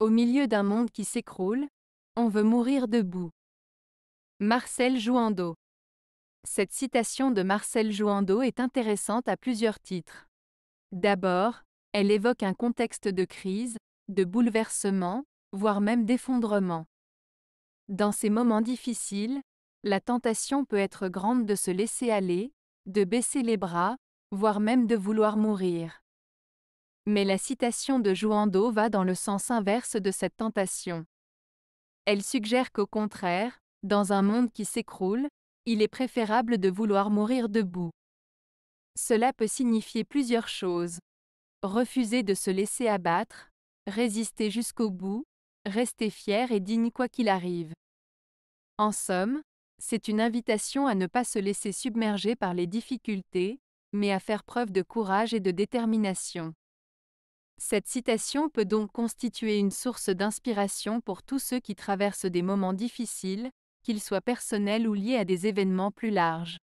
Au milieu d'un monde qui s'écroule, on veut mourir debout. Marcel Jouandeau. Cette citation de Marcel Jouandeau est intéressante à plusieurs titres. D'abord, elle évoque un contexte de crise, de bouleversement, voire même d'effondrement. Dans ces moments difficiles, la tentation peut être grande de se laisser aller, de baisser les bras, voire même de vouloir mourir. Mais la citation de Joando va dans le sens inverse de cette tentation. Elle suggère qu'au contraire, dans un monde qui s'écroule, il est préférable de vouloir mourir debout. Cela peut signifier plusieurs choses. Refuser de se laisser abattre, résister jusqu'au bout, rester fier et digne quoi qu'il arrive. En somme, c'est une invitation à ne pas se laisser submerger par les difficultés, mais à faire preuve de courage et de détermination. Cette citation peut donc constituer une source d'inspiration pour tous ceux qui traversent des moments difficiles, qu'ils soient personnels ou liés à des événements plus larges.